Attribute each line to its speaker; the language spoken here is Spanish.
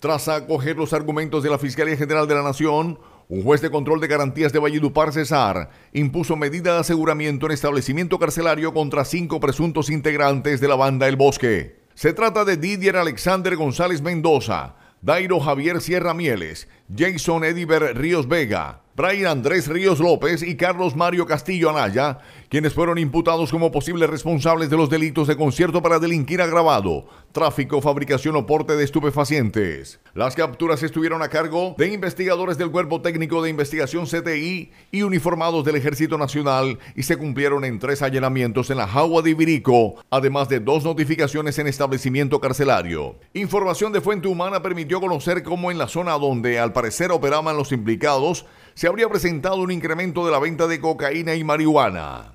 Speaker 1: Tras acoger los argumentos de la Fiscalía General de la Nación, un juez de control de garantías de Valledupar, Cesar impuso medida de aseguramiento en establecimiento carcelario contra cinco presuntos integrantes de la banda El Bosque. Se trata de Didier Alexander González Mendoza, Dairo Javier Sierra Mieles, Jason Ediver Ríos Vega, Brian Andrés Ríos López y Carlos Mario Castillo Anaya, quienes fueron imputados como posibles responsables de los delitos de concierto para delinquir agravado, tráfico, fabricación o porte de estupefacientes. Las capturas estuvieron a cargo de investigadores del Cuerpo Técnico de Investigación CTI y uniformados del Ejército Nacional y se cumplieron en tres allanamientos en la Jagua de Ibirico, además de dos notificaciones en establecimiento carcelario. Información de fuente humana permitió conocer cómo en la zona donde al parecer operaban los implicados se habría presentado un incremento de la venta de cocaína y marihuana.